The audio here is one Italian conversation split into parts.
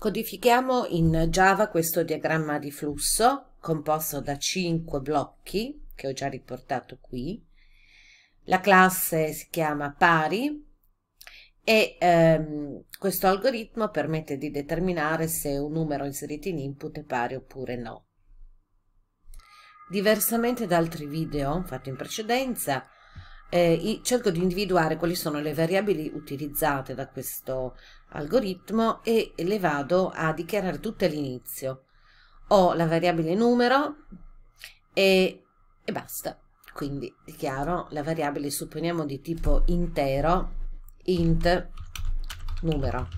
Codifichiamo in Java questo diagramma di flusso composto da 5 blocchi che ho già riportato qui. La classe si chiama pari e ehm, questo algoritmo permette di determinare se un numero inserito in input è pari oppure no. Diversamente da altri video fatti in precedenza, eh, cerco di individuare quali sono le variabili utilizzate da questo algoritmo e le vado a dichiarare tutte all'inizio. Ho la variabile numero e, e basta. Quindi dichiaro la variabile, supponiamo di tipo intero, int numero.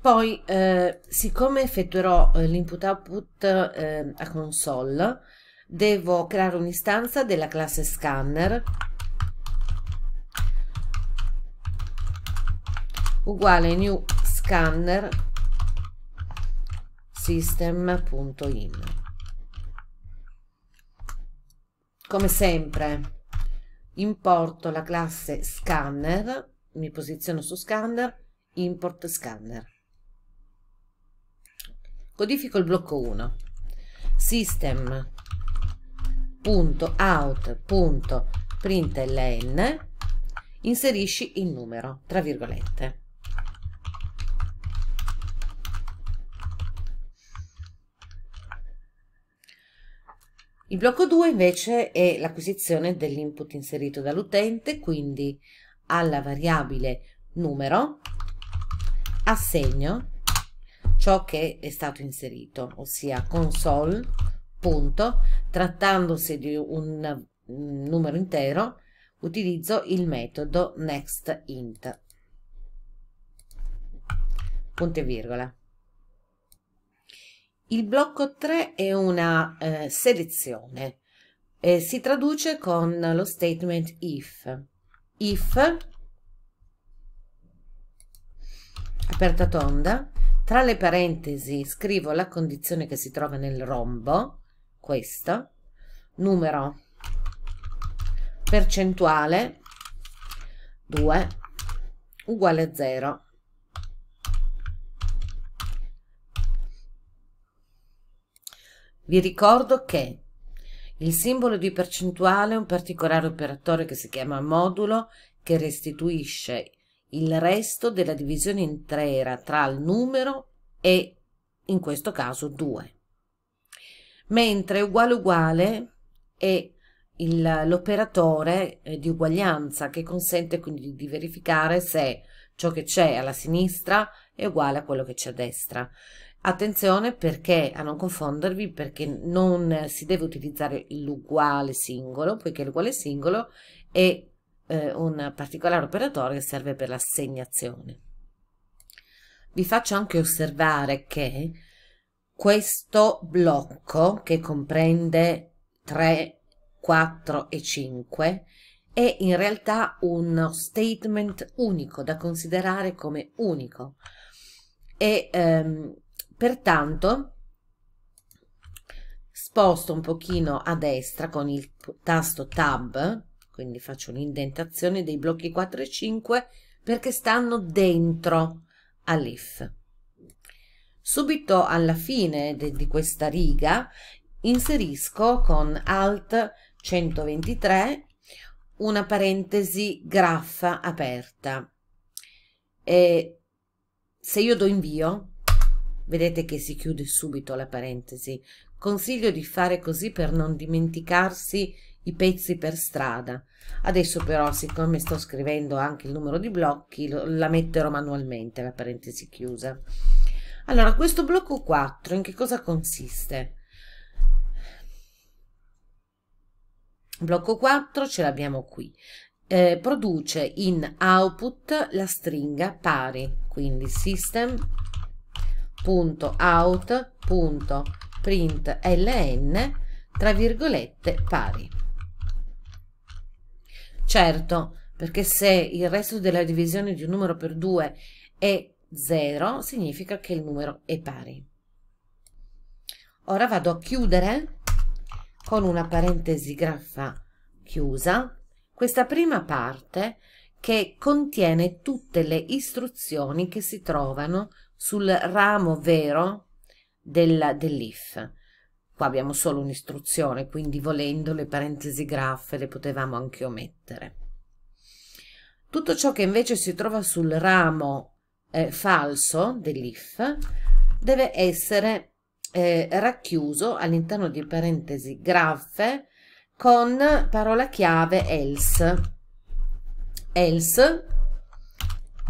Poi, eh, siccome effettuerò eh, l'input output eh, a console, devo creare un'istanza della classe scanner uguale new scanner system.in come sempre importo la classe scanner mi posiziono su scanner import scanner codifico il blocco 1 system Out.println inserisci il numero, tra virgolette. Il blocco 2 invece è l'acquisizione dell'input inserito dall'utente, quindi alla variabile numero assegno ciò che è stato inserito, ossia console punto, trattandosi di un numero intero, utilizzo il metodo nextInt. Punto e virgola. Il blocco 3 è una eh, selezione. Eh, si traduce con lo statement if. If, aperta tonda, tra le parentesi scrivo la condizione che si trova nel rombo, questa, numero percentuale 2 uguale a 0. Vi ricordo che il simbolo di percentuale è un particolare operatore che si chiama modulo che restituisce il resto della divisione intera tra il numero e in questo caso 2 mentre uguale uguale è l'operatore eh, di uguaglianza che consente quindi di verificare se ciò che c'è alla sinistra è uguale a quello che c'è a destra. Attenzione perché a non confondervi perché non si deve utilizzare l'uguale singolo poiché l'uguale singolo è eh, un particolare operatore che serve per l'assegnazione. Vi faccio anche osservare che questo blocco che comprende 3, 4 e 5 è in realtà uno statement unico da considerare come unico e ehm, pertanto sposto un pochino a destra con il tasto tab quindi faccio un'indentazione dei blocchi 4 e 5 perché stanno dentro all'if Subito alla fine di questa riga inserisco con Alt 123 una parentesi graffa aperta. E se io do invio, vedete che si chiude subito la parentesi. Consiglio di fare così per non dimenticarsi i pezzi per strada. Adesso però, siccome sto scrivendo anche il numero di blocchi, la metterò manualmente la parentesi chiusa. Allora, questo blocco 4 in che cosa consiste? Blocco 4 ce l'abbiamo qui. Eh, produce in output la stringa pari, quindi system.out.println tra virgolette pari. Certo, perché se il resto della divisione di un numero per 2 è 0 significa che il numero è pari. Ora vado a chiudere con una parentesi graffa chiusa questa prima parte che contiene tutte le istruzioni che si trovano sul ramo vero del, dell'if. Qua abbiamo solo un'istruzione, quindi volendo le parentesi graffe le potevamo anche omettere. Tutto ciò che invece si trova sul ramo eh, falso dell'if deve essere eh, racchiuso all'interno di parentesi graffe con parola chiave else. Else,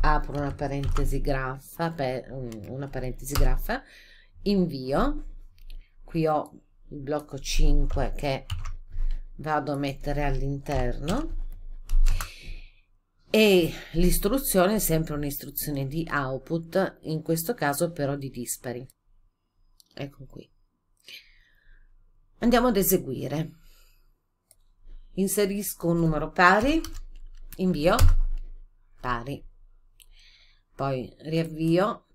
apro una parentesi graffa, per, una parentesi graffa, invio, qui ho il blocco 5 che vado a mettere all'interno e l'istruzione è sempre un'istruzione di output, in questo caso però di dispari. Ecco qui. Andiamo ad eseguire. Inserisco un numero pari, invio, pari. Poi riavvio.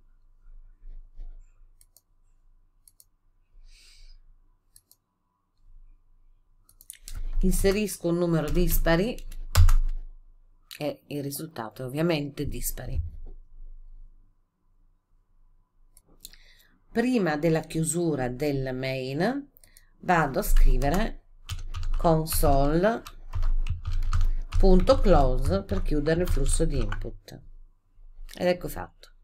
Inserisco un numero dispari, e il risultato è ovviamente dispari. Prima della chiusura del main vado a scrivere console.close per chiudere il flusso di input ed ecco fatto.